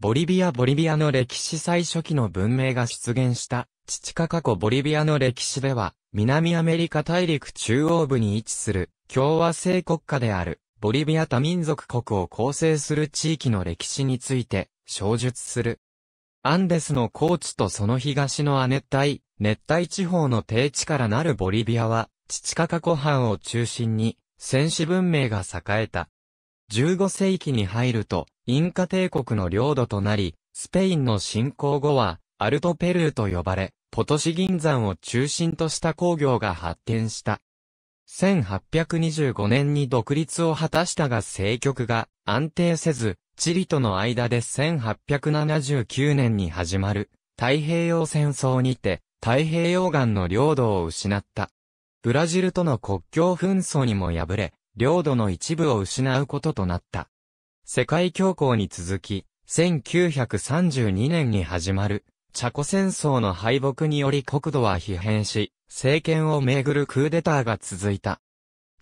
ボリビアボリビアの歴史最初期の文明が出現した、チチカカ湖ボリビアの歴史では、南アメリカ大陸中央部に位置する、共和制国家である、ボリビア多民族国を構成する地域の歴史について、詳述する。アンデスの高地とその東の亜熱帯、熱帯地方の低地からなるボリビアは、チチカカ湖畔を中心に、戦士文明が栄えた。15世紀に入ると、インカ帝国の領土となり、スペインの侵攻後は、アルトペルーと呼ばれ、ポトシ銀山を中心とした工業が発展した。1825年に独立を果たしたが政局が安定せず、チリとの間で1879年に始まる太平洋戦争にて太平洋岸の領土を失った。ブラジルとの国境紛争にも敗れ、領土の一部を失うこととなった。世界恐慌に続き、1932年に始まる、チャコ戦争の敗北により国土は疲弊し、政権をめぐるクーデターが続いた。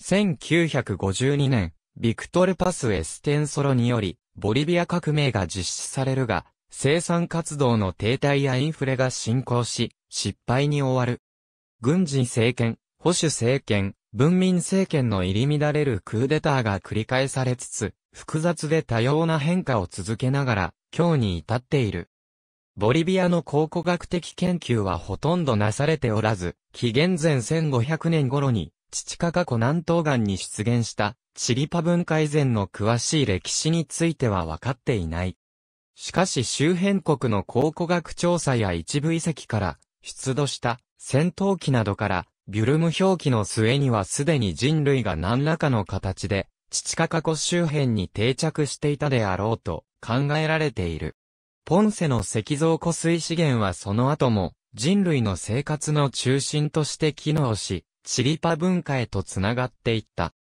1952年、ビクトル・パス・エステンソロにより、ボリビア革命が実施されるが、生産活動の停滞やインフレが進行し、失敗に終わる。軍事政権、保守政権、文民政権の入り乱れるクーデターが繰り返されつつ、複雑で多様な変化を続けながら、今日に至っている。ボリビアの考古学的研究はほとんどなされておらず、紀元前1500年頃に、チチカカ湖南東岸に出現した、チリパ文化以前の詳しい歴史については分かっていない。しかし周辺国の考古学調査や一部遺跡から、出土した戦闘機などから、ビュルム表記の末にはすでに人類が何らかの形でチチカカ湖周辺に定着していたであろうと考えられている。ポンセの石像湖水資源はその後も人類の生活の中心として機能し、チリパ文化へとつながっていった。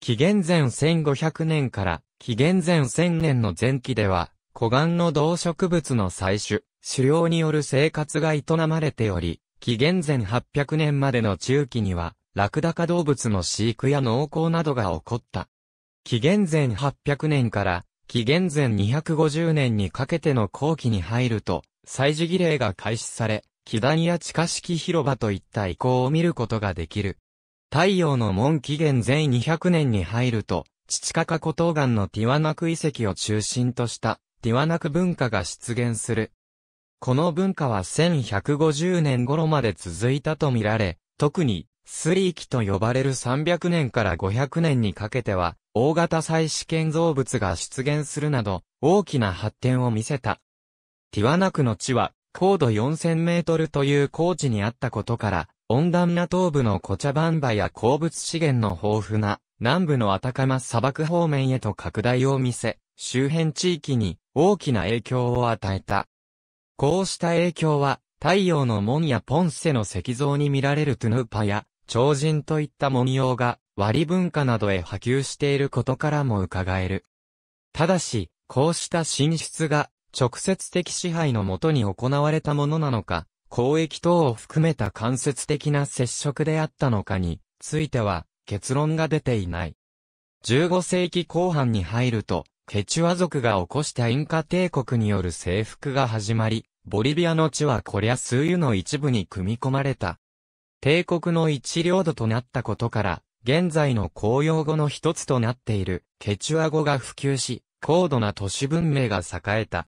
紀元前1500年から紀元前1000年の前期では、古岩の動植物の採取、狩猟による生活が営まれており、紀元前800年までの中期には、ラクダ化動物の飼育や農耕などが起こった。紀元前800年から紀元前250年にかけての後期に入ると、祭事儀礼が開始され、木谷や地下式広場といった遺構を見ることができる。太陽の門紀元前200年に入ると、父か古東岸のティワナク遺跡を中心としたティワナク文化が出現する。この文化は1150年頃まで続いたとみられ、特にスリーキと呼ばれる300年から500年にかけては、大型祭祀建造物が出現するなど、大きな発展を見せた。ティワナクの地は、高度4000メートルという高地にあったことから、温暖な東部のコチャバンバや鉱物資源の豊富な、南部のアタカマ砂漠方面へと拡大を見せ、周辺地域に大きな影響を与えた。こうした影響は、太陽の門やポンセの石像に見られるトゥヌーパや、超人といった文様が割文化などへ波及していることからも伺える。ただし、こうした進出が直接的支配のもとに行われたものなのか、交易等を含めた間接的な接触であったのかについては結論が出ていない。15世紀後半に入ると、ケチュア族が起こしたインカ帝国による征服が始まり、ボリビアの地はこりゃ数湯の一部に組み込まれた。帝国の一領土となったことから、現在の公用語の一つとなっているケチュア語が普及し、高度な都市文明が栄えた。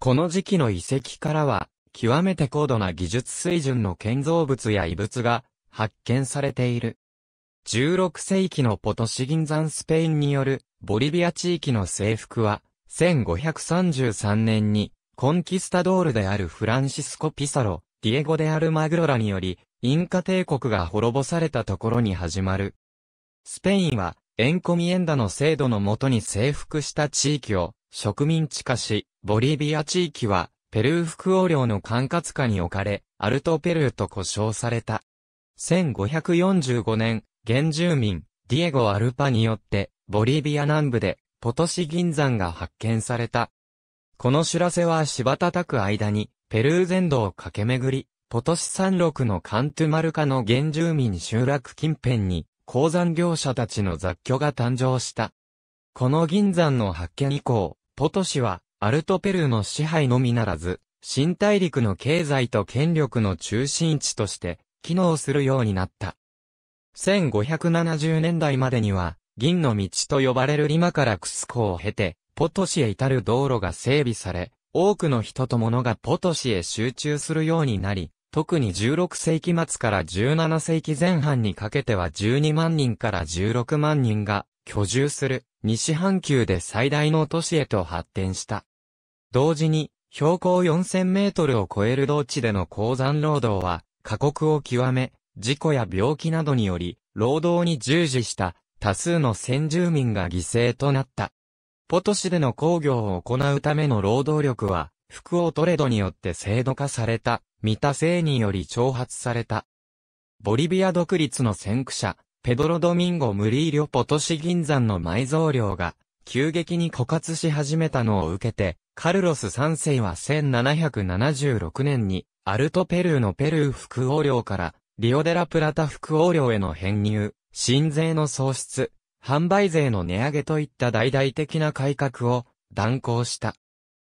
この時期の遺跡からは、極めて高度な技術水準の建造物や遺物が発見されている。16世紀のポトシ銀山スペインによるボリビア地域の征服は、1533年にコンキスタドールであるフランシスコ・ピサロ、ディエゴ・であるマグロラにより、インカ帝国が滅ぼされたところに始まる。スペインは、エンコミエンダの制度のもとに征服した地域を植民地化し、ボリビア地域は、ペルー副王領の管轄下に置かれ、アルトペルーと呼称された。1545年、原住民、ディエゴ・アルパによって、ボリビア南部で、ポトシ銀山が発見された。この知らせは柴叩く間に、ペルー全土を駆け巡り、ポトシ山麓のカントゥマルカの原住民集落近辺に、鉱山業者たちの雑居が誕生した。この銀山の発見以降、ポトシは、アルトペルーの支配のみならず、新大陸の経済と権力の中心地として、機能するようになった。1570年代までには、銀の道と呼ばれるリマからクスコを経て、ポトシへ至る道路が整備され、多くの人と物がポトシへ集中するようになり、特に16世紀末から17世紀前半にかけては12万人から16万人が居住する西半球で最大の都市へと発展した。同時に標高4000メートルを超える道地での鉱山労働は過酷を極め、事故や病気などにより労働に従事した多数の先住民が犠牲となった。ポト市での工業を行うための労働力は、福をトレドによって制度化された見た性により挑発された。ボリビア独立の先駆者、ペドロ・ドミンゴ・ムリーリョ・ポトシ銀山の埋蔵量が、急激に枯渇し始めたのを受けて、カルロス3世は1776年に、アルトペルーのペルー副王領から、リオデラプラタ副王領への編入、新税の創出、販売税の値上げといった大々的な改革を断行した。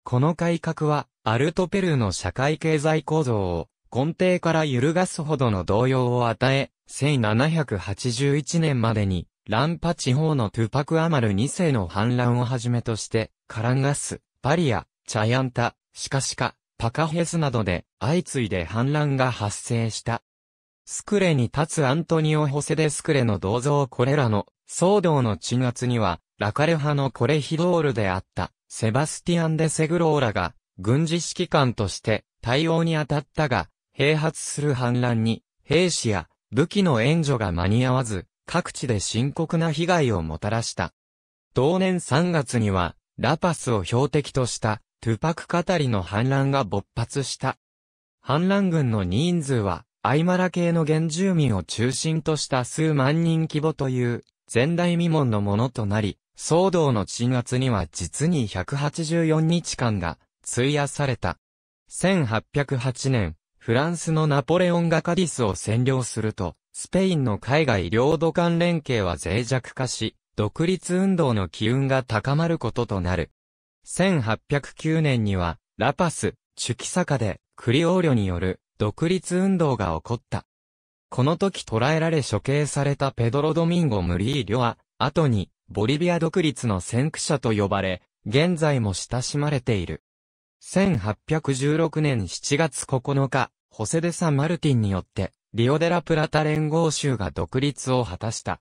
この改革はアルトペルーの社会経済構造を根底から揺るがすほどの動揺を与え、1781年までにランパ地方のトゥパクアマル2世の反乱をはじめとして、カランガス、パリア、チャヤンタ、シカシカ、パカヘスなどで相次いで反乱が発生した。スクレに立つアントニオ・ホセデ・スクレの銅像これらの騒動の鎮圧には、ラカレ派のコレヒドールであった、セバスティアン・デ・セグローラが軍事指揮官として対応に当たったが、併発する反乱に、兵士や武器の援助が間に合わず、各地で深刻な被害をもたらした。同年3月には、ラパスを標的とした、トゥパクカタリの反乱が勃発した。反乱軍の人数は、アイマラ系の原住民を中心とした数万人規模という、前代未聞のものとなり、騒動の鎮圧には実に184日間が費やされた。1808年、フランスのナポレオンがカディスを占領すると、スペインの海外領土間連携は脆弱化し、独立運動の機運が高まることとなる。1809年には、ラパス、チュキサカで、クリオーリョによる、独立運動が起こった。この時捕らえられ処刑されたペドロ・ドミンゴ・ムリーリョは、後に、ボリビア独立の先駆者と呼ばれ、現在も親しまれている。1816年7月9日、ホセデサ・マルティンによって、リオデラプラタ連合州が独立を果たした。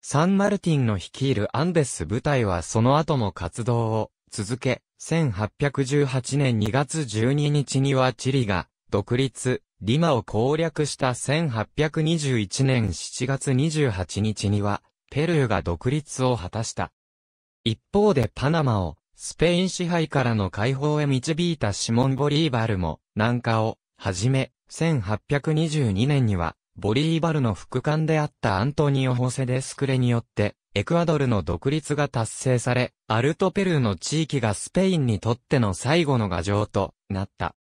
サンマルティンの率いるアンデス部隊はその後も活動を続け、1818年2月12日にはチリが独立、リマを攻略した1821年7月28日には、ペルーが独立を果たした。一方でパナマをスペイン支配からの解放へ導いたシモン・ボリーバルも、南下を、はじめ、1822年には、ボリーバルの副官であったアントニオ・ホセ・デスクレによって、エクアドルの独立が達成され、アルトペルーの地域がスペインにとっての最後の牙城となった。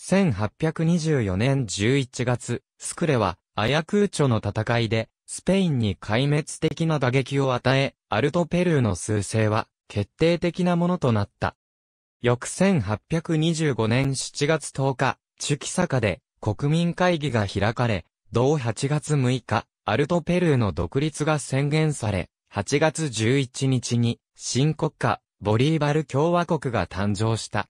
1824年11月、スクレは、アヤクーチョの戦いで、スペインに壊滅的な打撃を与え、アルトペルーの数勢は、決定的なものとなった。翌1825年7月10日、チュキサカで国民会議が開かれ、同8月6日、アルトペルーの独立が宣言され、8月11日に新国家、ボリーバル共和国が誕生した。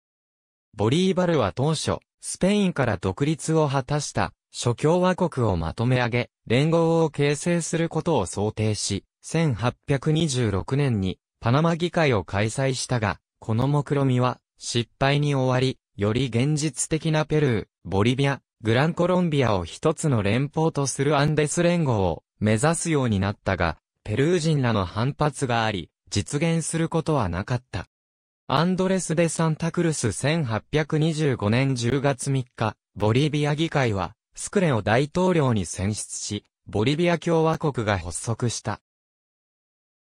ボリーバルは当初、スペインから独立を果たした諸共和国をまとめ上げ、連合を形成することを想定し、1826年にパナマ議会を開催したが、この目論みは失敗に終わり、より現実的なペルー、ボリビア、グランコロンビアを一つの連邦とするアンデス連合を目指すようになったが、ペルー人らの反発があり、実現することはなかった。アンドレス・デ・サンタクルス1825年10月3日、ボリビア議会は、スクレを大統領に選出し、ボリビア共和国が発足した。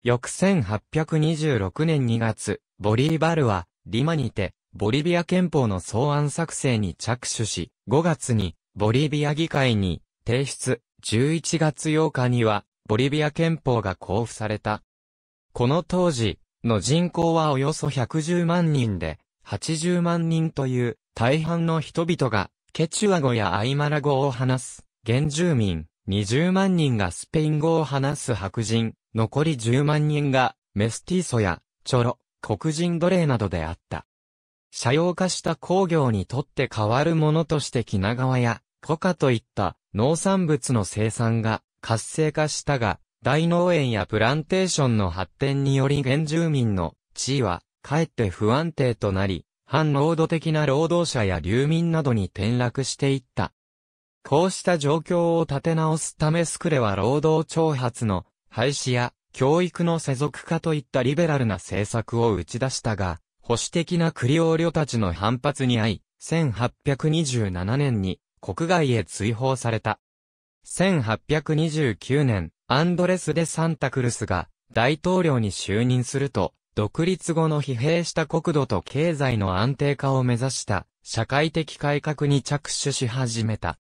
翌1826年2月、ボリーバルは、リマにて、ボリビア憲法の草案作成に着手し、5月に、ボリビア議会に、提出、11月8日には、ボリビア憲法が交付された。この当時、の人口はおよそ110万人で、80万人という、大半の人々が、ケチュア語やアイマラ語を話す、原住民、20万人がスペイン語を話す白人、残り10万人が、メスティーソや、チョロ、黒人奴隷などであった。社用化した工業にとって変わるものとして品川や、コカといった農産物の生産が活性化したが、大農園やプランテーションの発展により原住民の地位は、かえって不安定となり、反労働的な労働者や流民などに転落していった。こうした状況を立て直すためスクレは労働挑発の廃止や教育の世俗化といったリベラルな政策を打ち出したが、保守的なクリオーリョたちの反発に遭い、1827年に国外へ追放された。1829年、アンドレス・デ・サンタクルスが大統領に就任すると、独立後の疲弊した国土と経済の安定化を目指した社会的改革に着手し始めた。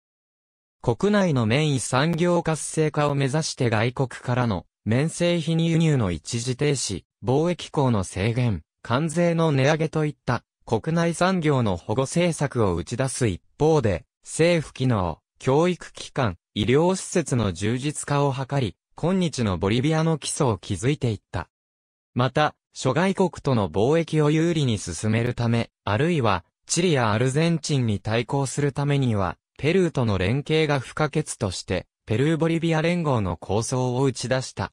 国内の免イ産業活性化を目指して外国からの綿製品輸入の一時停止、貿易港の制限、関税の値上げといった国内産業の保護政策を打ち出す一方で、政府機能、教育機関、医療施設の充実化を図り、今日のボリビアの基礎を築いていった。また、諸外国との貿易を有利に進めるため、あるいは、チリやアルゼンチンに対抗するためには、ペルーとの連携が不可欠として、ペルー・ボリビア連合の構想を打ち出した。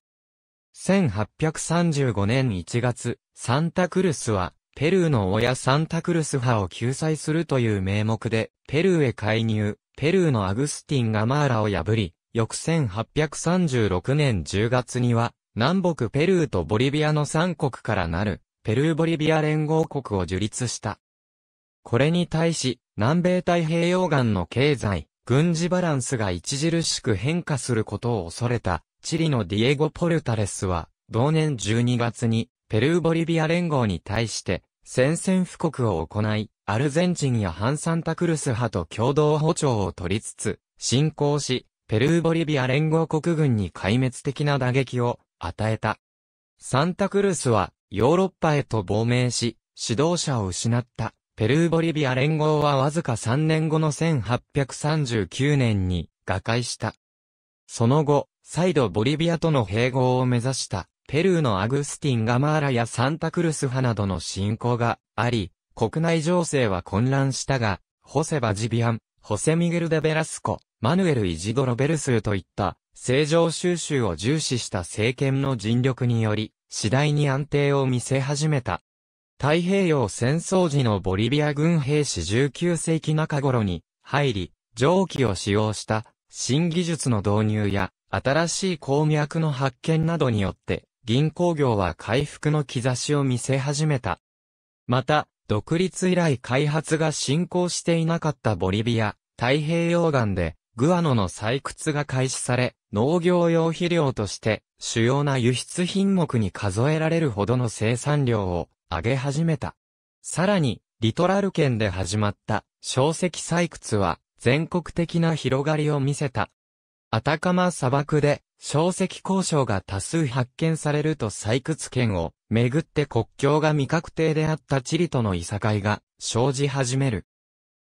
1835年1月、サンタクルスは、ペルーの親サンタクルス派を救済するという名目で、ペルーへ介入、ペルーのアグスティン・ガマーラを破り、翌1836年10月には、南北ペルーとボリビアの3国からなる、ペルー・ボリビア連合国を樹立した。これに対し、南米太平洋岸の経済、軍事バランスが著しく変化することを恐れた、チリのディエゴ・ポルタレスは、同年12月に、ペルー・ボリビア連合に対して、宣戦布告を行い、アルゼンチンやハンサンタクルス派と共同歩調を取りつつ、侵攻し、ペルー・ボリビア連合国軍に壊滅的な打撃を与えた。サンタクルスはヨーロッパへと亡命し、指導者を失った。ペルー・ボリビア連合はわずか3年後の1839年に瓦解した。その後、再度ボリビアとの併合を目指した、ペルーのアグスティン・ガマーラやサンタクルス派などの侵攻があり、国内情勢は混乱したが、ホセ・バジビアン、ホセ・ミゲル・デ・ベラスコ、マヌエル・イジドロ・ベルスーといった、正常収集を重視した政権の尽力により、次第に安定を見せ始めた。太平洋戦争時のボリビア軍兵士19世紀中頃に入り、蒸気を使用した新技術の導入や新しい鉱脈の発見などによって銀行業は回復の兆しを見せ始めた。また、独立以来開発が進行していなかったボリビア、太平洋岸でグアノの採掘が開始され、農業用肥料として主要な輸出品目に数えられるほどの生産量を上げ始めた。さらに、リトラル圏で始まった小石採掘は全国的な広がりを見せた。アタカマ砂漠で小石交渉が多数発見されると採掘権をめぐって国境が未確定であったチリとのいさかいが生じ始める。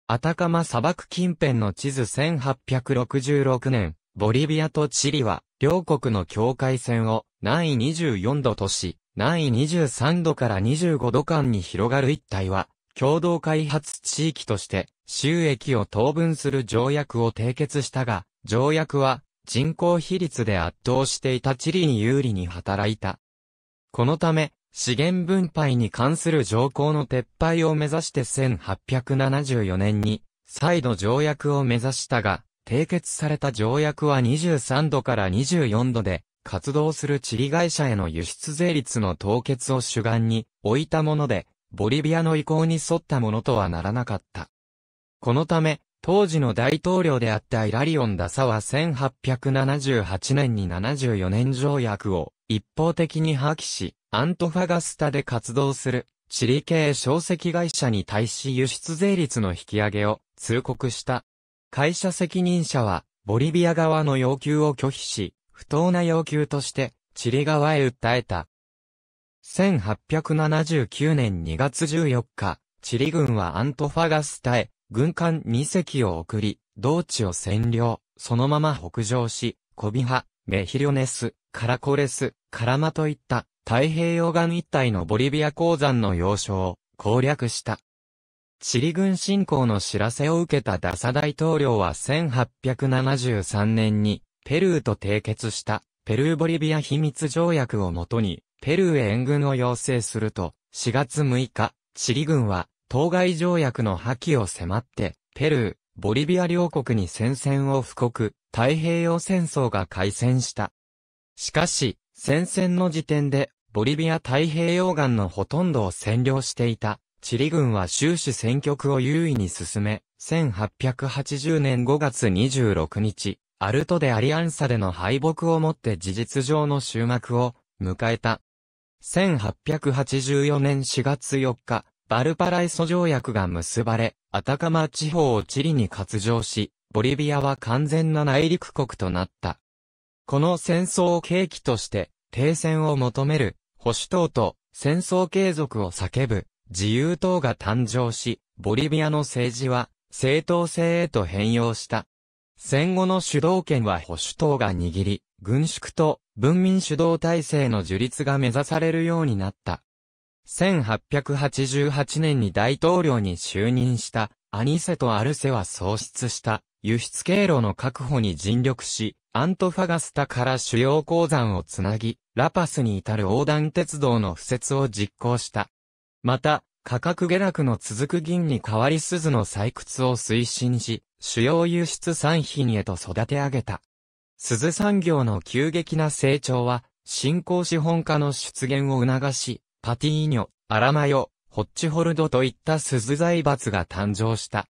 アタカマ砂漠近辺の地図1866年、ボリビアとチリは両国の境界線を南緯24度とし、南緯23度から25度間に広がる一帯は、共同開発地域として収益を当分する条約を締結したが、条約は人口比率で圧倒していた地理に有利に働いた。このため、資源分配に関する条項の撤廃を目指して1874年に再度条約を目指したが、締結された条約は23度から24度で、活動するチリ会社への輸出税率の凍結を主眼に置いたもので、ボリビアの意向に沿ったものとはならなかった。このため、当時の大統領であったイラリオン・ダサは1878年に74年条約を一方的に破棄し、アントファガスタで活動するチリ系小石会社に対し輸出税率の引き上げを通告した。会社責任者はボリビア側の要求を拒否し、不当な要求として、チリ側へ訴えた。1879年2月14日、チリ軍はアントファガスタへ、軍艦2隻を送り、同地を占領、そのまま北上し、コビハ、メヒリョネス、カラコレス、カラマといった太平洋岸一帯のボリビア鉱山の要衝を攻略した。チリ軍侵攻の知らせを受けたダサ大統領は1873年にペルーと締結したペルーボリビア秘密条約をもとに、ペルーへ援軍を要請すると、4月6日、チリ軍は、当該条約の破棄を迫って、ペルー、ボリビア両国に戦線を布告、太平洋戦争が開戦した。しかし、戦線の時点で、ボリビア太平洋岸のほとんどを占領していた、チリ軍は終始戦局を優位に進め、1880年5月26日、アルト・デ・アリアンサでの敗北をもって事実上の終幕を迎えた。1884年4月4日、バルパライソ条約が結ばれ、アタカマ地方をチリに割譲し、ボリビアは完全な内陸国となった。この戦争を契機として、停戦を求める、保守党と戦争継続を叫ぶ、自由党が誕生し、ボリビアの政治は、正当性へと変容した。戦後の主導権は保守党が握り、軍縮と文民主導体制の樹立が目指されるようになった。1888年に大統領に就任したアニセとアルセは創出した輸出経路の確保に尽力し、アントファガスタから主要鉱山をつなぎ、ラパスに至る横断鉄道の敷設を実行した。また、価格下落の続く銀に代わり鈴の採掘を推進し、主要輸出産品へと育て上げた。鈴産業の急激な成長は、新興資本家の出現を促し、パティーニョ、アラマヨ、ホッチホルドといった鈴財閥が誕生した。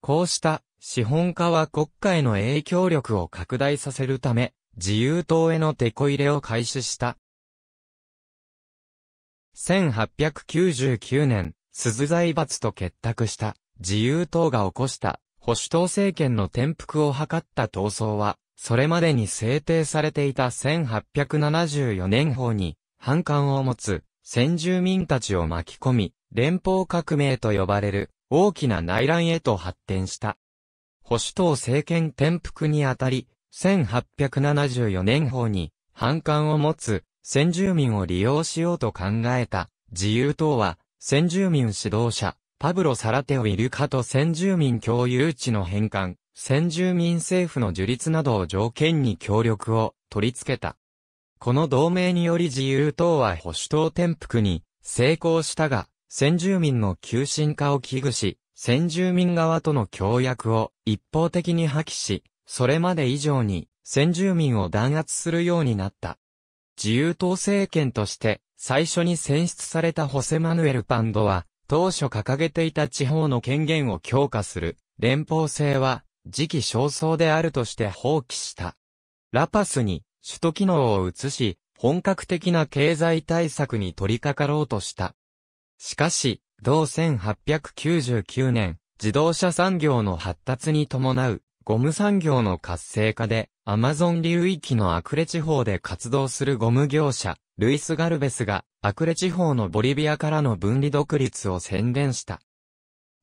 こうした資本家は国家への影響力を拡大させるため、自由党へのテこ入れを開始した。1899年、鈴財閥と結託した自由党が起こした保守党政権の転覆を図った闘争は、それまでに制定されていた1874年法に反感を持つ先住民たちを巻き込み、連邦革命と呼ばれる大きな内乱へと発展した。保守党政権転覆にあたり、1874年法に反感を持つ先住民を利用しようと考えた自由党は先住民指導者パブロ・サラテオ・イルカと先住民共有地の返還、先住民政府の樹立などを条件に協力を取り付けた。この同盟により自由党は保守党転覆に成功したが、先住民の急進化を危惧し、先住民側との協約を一方的に破棄し、それまで以上に先住民を弾圧するようになった。自由党政権として最初に選出されたホセマヌエル・パンドは当初掲げていた地方の権限を強化する連邦制は時期尚早であるとして放棄した。ラパスに首都機能を移し、本格的な経済対策に取り掛かろうとした。しかし、同1899年、自動車産業の発達に伴う、ゴム産業の活性化で、アマゾン流域のアクレ地方で活動するゴム業者、ルイス・ガルベスが、アクレ地方のボリビアからの分離独立を宣伝した。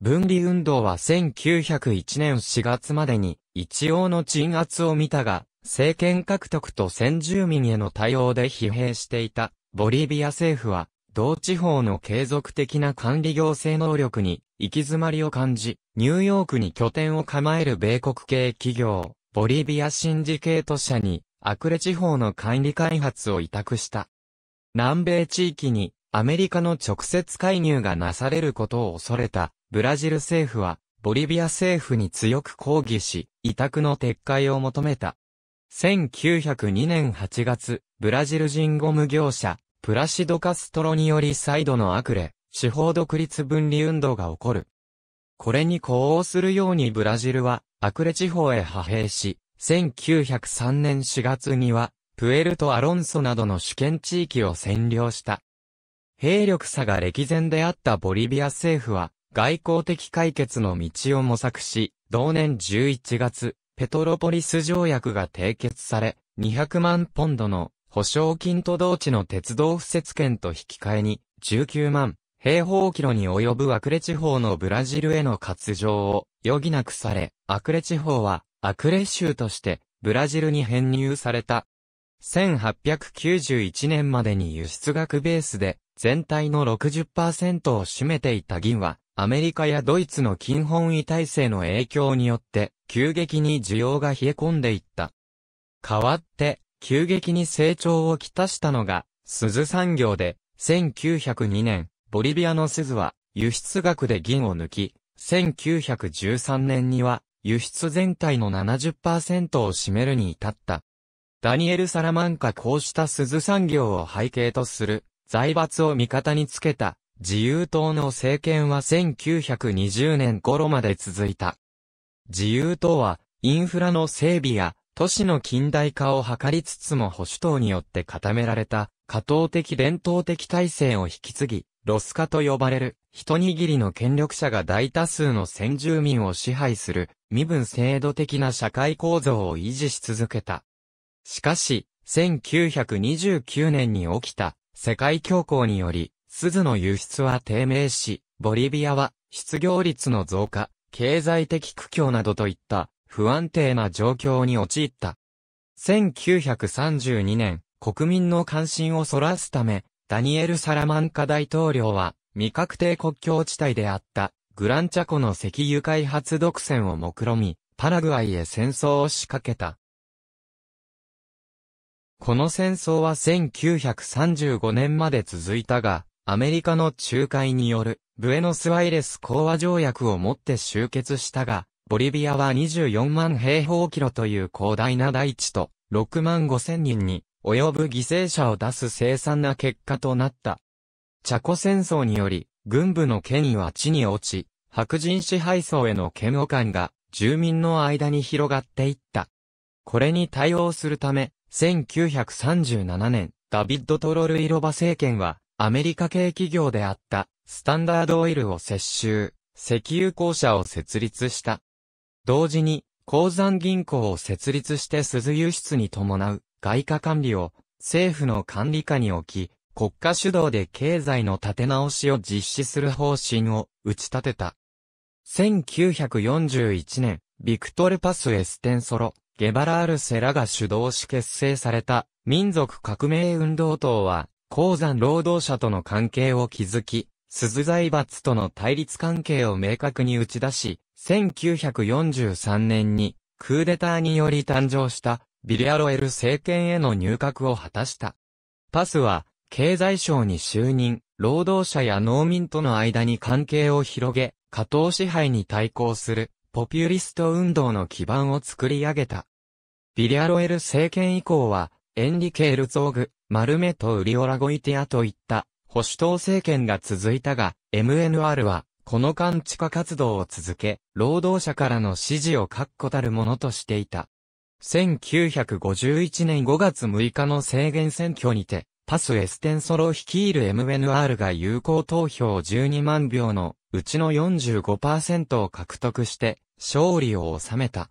分離運動は1901年4月までに、一応の鎮圧を見たが、政権獲得と先住民への対応で疲弊していた、ボリビア政府は、同地方の継続的な管理行政能力に行き詰まりを感じ、ニューヨークに拠点を構える米国系企業、ボリビアシンジケート社に、アクレ地方の管理開発を委託した。南米地域に、アメリカの直接介入がなされることを恐れた、ブラジル政府は、ボリビア政府に強く抗議し、委託の撤回を求めた。1902年8月、ブラジル人ゴム業者、プラシド・カストロにより再度のアクレ、司法独立分離運動が起こる。これに呼応するようにブラジルはアクレ地方へ派兵し、1903年4月には、プエルト・アロンソなどの主権地域を占領した。兵力差が歴然であったボリビア政府は、外交的解決の道を模索し、同年11月、ペトロポリス条約が締結され、200万ポンドの保証金と同地の鉄道敷設権と引き換えに、19万平方キロに及ぶアクレ地方のブラジルへの割譲を余儀なくされ、アクレ地方はアクレ州としてブラジルに編入された。1891年までに輸出額ベースで全体の60%を占めていた銀は、アメリカやドイツの金本位体制の影響によって急激に需要が冷え込んでいった。代わって、急激に成長をきたしたのが、鈴産業で、1902年、ボリビアの鈴は輸出額で銀を抜き、1913年には輸出全体の70%を占めるに至った。ダニエル・サラマンカこうした鈴産業を背景とする財閥を味方につけた自由党の政権は1920年頃まで続いた。自由党はインフラの整備や都市の近代化を図りつつも保守党によって固められた、過当的伝統的体制を引き継ぎ、ロスカと呼ばれる、一握りの権力者が大多数の先住民を支配する、身分制度的な社会構造を維持し続けた。しかし、1929年に起きた、世界恐慌により、鈴の輸出は低迷し、ボリビアは、失業率の増加、経済的苦境などといった、不安定な状況に陥った。1932年、国民の関心をそらすため、ダニエル・サラマンカ大統領は、未確定国境地帯であった、グランチャコの石油開発独占を目論み、パラグアイへ戦争を仕掛けた。この戦争は1935年まで続いたが、アメリカの仲介による、ブエノスワイレス講和条約をもって終結したが、ボリビアは24万平方キロという広大な大地と、6万5千人に及ぶ犠牲者を出す凄惨な結果となった。チャコ戦争により、軍部の権威は地に落ち、白人支配層への嫌悪感が住民の間に広がっていった。これに対応するため、1937年、ダビッド・トロルイロバ政権は、アメリカ系企業であった、スタンダードオイルを接収、石油公社を設立した。同時に、鉱山銀行を設立して鈴輸出に伴う、外貨管理を政府の管理下に置き、国家主導で経済の立て直しを実施する方針を打ち立てた。1941年、ビクトル・パス・エステンソロ、ゲバラール・セラが主導し結成された民族革命運動党は、鉱山労働者との関係を築き、鈴財閥との対立関係を明確に打ち出し、1943年にクーデターにより誕生したビリアロエル政権への入閣を果たした。パスは、経済省に就任、労働者や農民との間に関係を広げ、加藤支配に対抗する、ポピュリスト運動の基盤を作り上げた。ビリアロエル政権以降は、エンリケエルゾーグ、マルメとウリオラゴイティアといった、保守党政権が続いたが、MNR は、この間地下活動を続け、労働者からの支持を確固たるものとしていた。1951年5月6日の制限選挙にて、パスエステンソロ率いる MNR が有効投票12万票のうちの45%を獲得して勝利を収めた。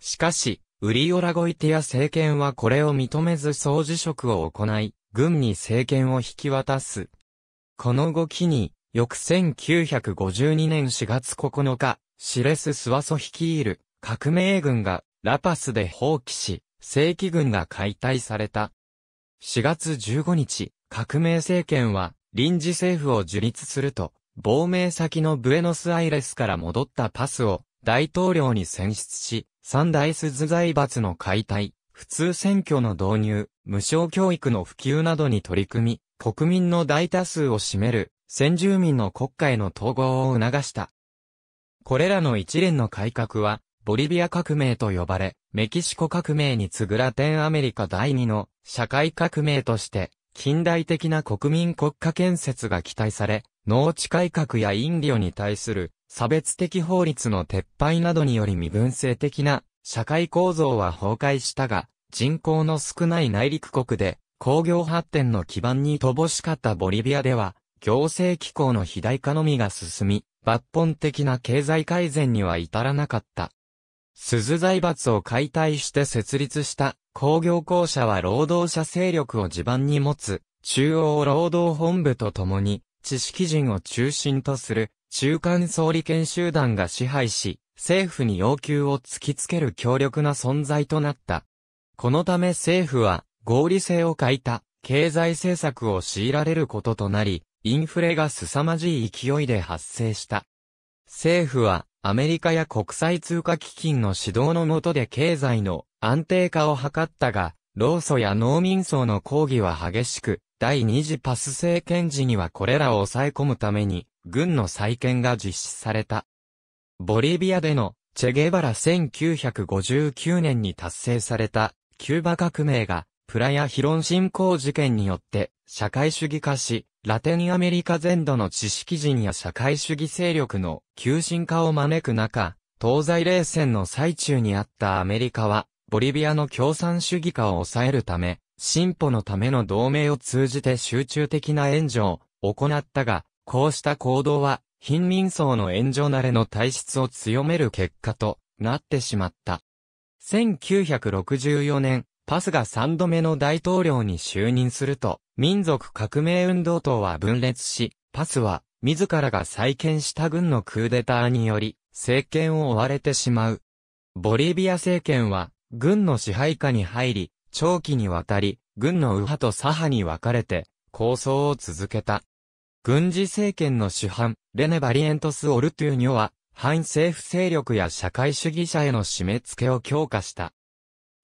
しかし、ウリオラゴイティア政権はこれを認めず総辞職を行い、軍に政権を引き渡す。この動きに、翌1952年4月9日、シレス・スワソ率いる革命軍がラパスで放棄し、正規軍が解体された。4月15日、革命政権は臨時政府を樹立すると、亡命先のブエノスアイレスから戻ったパスを大統領に選出し、三大鈴財閥の解体、普通選挙の導入、無償教育の普及などに取り組み、国民の大多数を占める先住民の国家への統合を促した。これらの一連の改革は、ボリビア革命と呼ばれ、メキシコ革命に次ぐラテンアメリカ第二の社会革命として、近代的な国民国家建設が期待され、農地改革やインディオに対する差別的法律の撤廃などにより身分制的な社会構造は崩壊したが、人口の少ない内陸国で工業発展の基盤に乏しかったボリビアでは、行政機構の肥大化のみが進み、抜本的な経済改善には至らなかった。鈴財閥を解体して設立した工業公社は労働者勢力を地盤に持つ中央労働本部とともに知識人を中心とする中間総理研修団が支配し政府に要求を突きつける強力な存在となった。このため政府は合理性を欠いた経済政策を強いられることとなり、インフレが凄まじい勢いで発生した。政府はアメリカや国際通貨基金の指導の下で経済の安定化を図ったが、労組や農民層の抗議は激しく、第二次パス政権時にはこれらを抑え込むために、軍の再建が実施された。ボリビアでのチェゲバラ1959年に達成されたキューバ革命がプラヤヒロン侵攻事件によって社会主義化し、ラテンアメリカ全土の知識人や社会主義勢力の急進化を招く中、東西冷戦の最中にあったアメリカは、ボリビアの共産主義化を抑えるため、進歩のための同盟を通じて集中的な援助を行ったが、こうした行動は、貧民層の援助慣れの体質を強める結果となってしまった。1964年、パスが三度目の大統領に就任すると、民族革命運動党は分裂し、パスは、自らが再建した軍のクーデターにより、政権を追われてしまう。ボリビア政権は、軍の支配下に入り、長期にわたり、軍の右派と左派に分かれて、構想を続けた。軍事政権の主犯、レネ・バリエントス・オルトゥーニョは、反政府勢力や社会主義者への締め付けを強化した。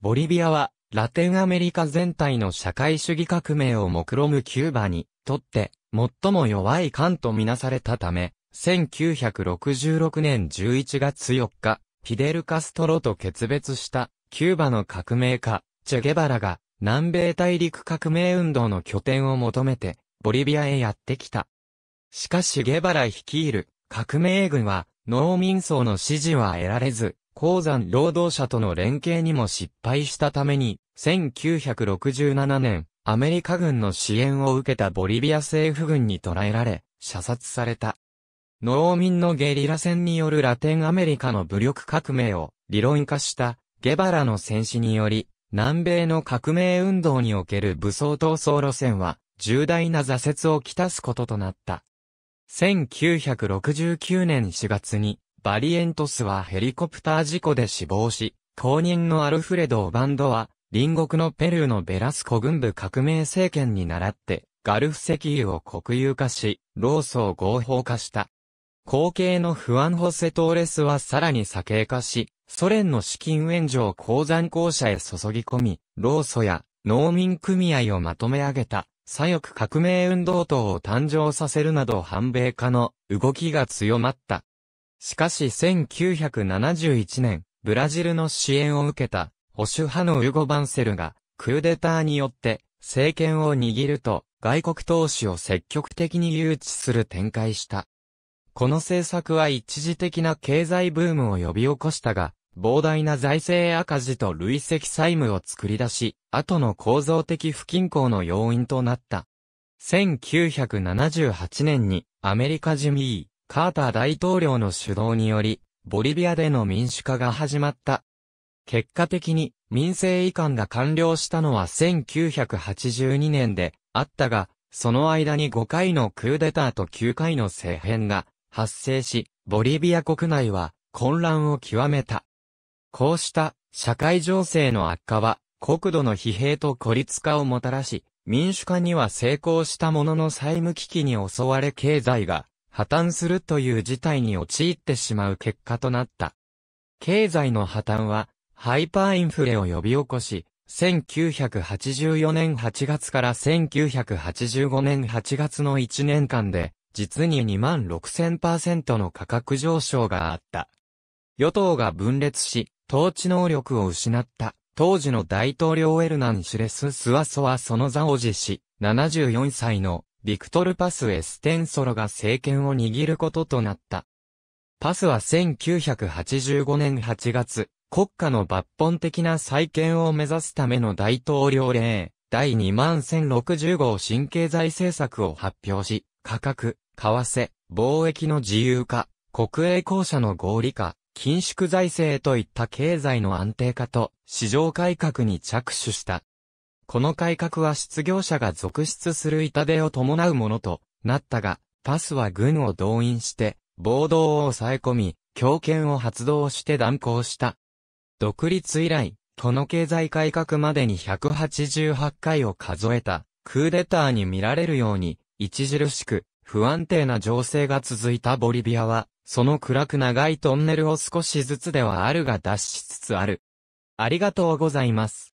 ボリビアはラテンアメリカ全体の社会主義革命を目論むキューバにとって最も弱い艦とみなされたため、1966年11月4日、フィデル・カストロと決別したキューバの革命家、チェゲバラが南米大陸革命運動の拠点を求めてボリビアへやってきた。しかしゲバラ率いる革命軍は農民層の支持は得られず、鉱山労働者との連携にも失敗したために、1967年、アメリカ軍の支援を受けたボリビア政府軍に捕らえられ、射殺された。農民のゲリラ戦によるラテンアメリカの武力革命を理論化したゲバラの戦死により、南米の革命運動における武装闘争路線は重大な挫折をきたすこととなった。1969年4月にバリエントスはヘリコプター事故で死亡し、後任のアルフレド・オバンドは、隣国のペルーのベラスコ軍部革命政権に倣って、ガルフ石油を国有化し、労組を合法化した。後継のフアン・ホセ・トーレスはさらに左傾化し、ソ連の資金援助を鉱山公社へ注ぎ込み、労組や農民組合をまとめ上げた、左翼革命運動等を誕生させるなど反米化の動きが強まった。しかし1971年、ブラジルの支援を受けた、保守派のウゴ・バンセルが、クーデターによって、政権を握ると、外国投資を積極的に誘致する展開した。この政策は一時的な経済ブームを呼び起こしたが、膨大な財政赤字と累積債務を作り出し、後の構造的不均衡の要因となった。1978年にアメリカジミー。カーター大統領の主導により、ボリビアでの民主化が始まった。結果的に民政移管が完了したのは1982年であったが、その間に5回のクーデターと9回の政変が発生し、ボリビア国内は混乱を極めた。こうした社会情勢の悪化は国土の疲弊と孤立化をもたらし、民主化には成功したものの債務危機に襲われ経済が破綻するという事態に陥ってしまう結果となった。経済の破綻は、ハイパーインフレを呼び起こし、1984年8月から1985年8月の1年間で、実に2万6000%の価格上昇があった。与党が分裂し、統治能力を失った。当時の大統領エルナン・シュレス・スワソはその座を辞し、74歳のビクトル・パス・エステンソロが政権を握ることとなった。パスは1985年8月、国家の抜本的な再建を目指すための大統領令、第2万1060号新経済政策を発表し、価格、為替、貿易の自由化、国営公社の合理化、緊縮財政といった経済の安定化と市場改革に着手した。この改革は失業者が続出する痛手を伴うものとなったが、パスは軍を動員して、暴動を抑え込み、強権を発動して断行した。独立以来、この経済改革までに188回を数えた、クーデターに見られるように、著しく、不安定な情勢が続いたボリビアは、その暗く長いトンネルを少しずつではあるが脱しつつある。ありがとうございます。